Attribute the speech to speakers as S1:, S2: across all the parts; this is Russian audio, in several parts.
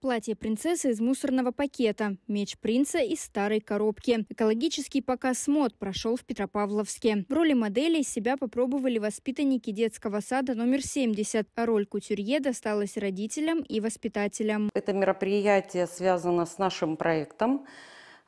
S1: Платье принцессы из мусорного пакета, меч принца из старой коробки. Экологический показ мод прошел в Петропавловске. В роли моделей себя попробовали воспитанники детского сада номер 70, а роль кутюрье досталась родителям и воспитателям. Это
S2: мероприятие связано с нашим проектом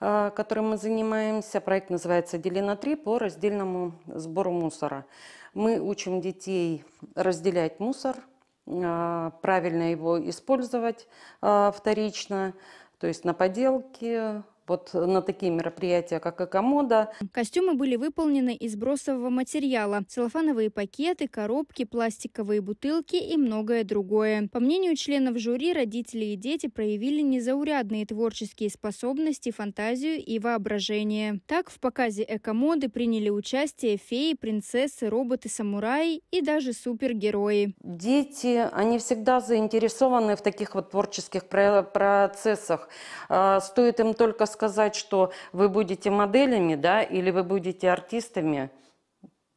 S2: э, которым мы занимаемся. Проект называется «Дели на три» по раздельному сбору мусора. Мы учим детей разделять мусор – а, правильно его использовать а, вторично, то есть на поделки, вот на такие мероприятия, как
S1: Экомода. Костюмы были выполнены из бросового материала. Целлофановые пакеты, коробки, пластиковые бутылки и многое другое. По мнению членов жюри, родители и дети проявили незаурядные творческие способности, фантазию и воображение. Так, в показе Экомоды приняли участие феи, принцессы, роботы-самураи и даже
S2: супергерои. Дети, они всегда заинтересованы в таких вот творческих процессах. А, стоит им только сказать, сказать, что вы будете моделями, да, или вы будете артистами,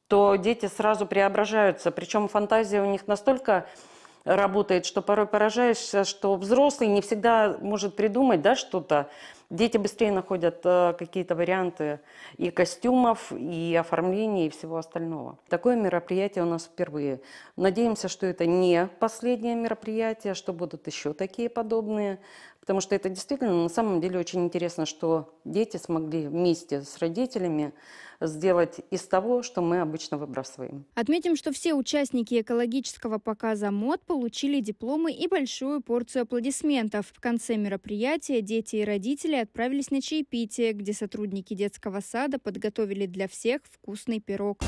S2: то дети сразу преображаются. Причем фантазия у них настолько работает, что порой поражаешься, что взрослый не всегда может придумать да, что-то Дети быстрее находят э, какие-то варианты и костюмов, и оформления, и всего остального. Такое мероприятие у нас впервые. Надеемся, что это не последнее мероприятие, что будут еще такие подобные, потому что это действительно на самом деле очень интересно, что дети смогли вместе с родителями сделать из того, что мы обычно выбрасываем.
S1: Отметим, что все участники экологического показа мод получили дипломы и большую порцию аплодисментов. В конце мероприятия дети и родители родители отправились на чаепитие, где сотрудники детского сада подготовили для всех вкусный пирог.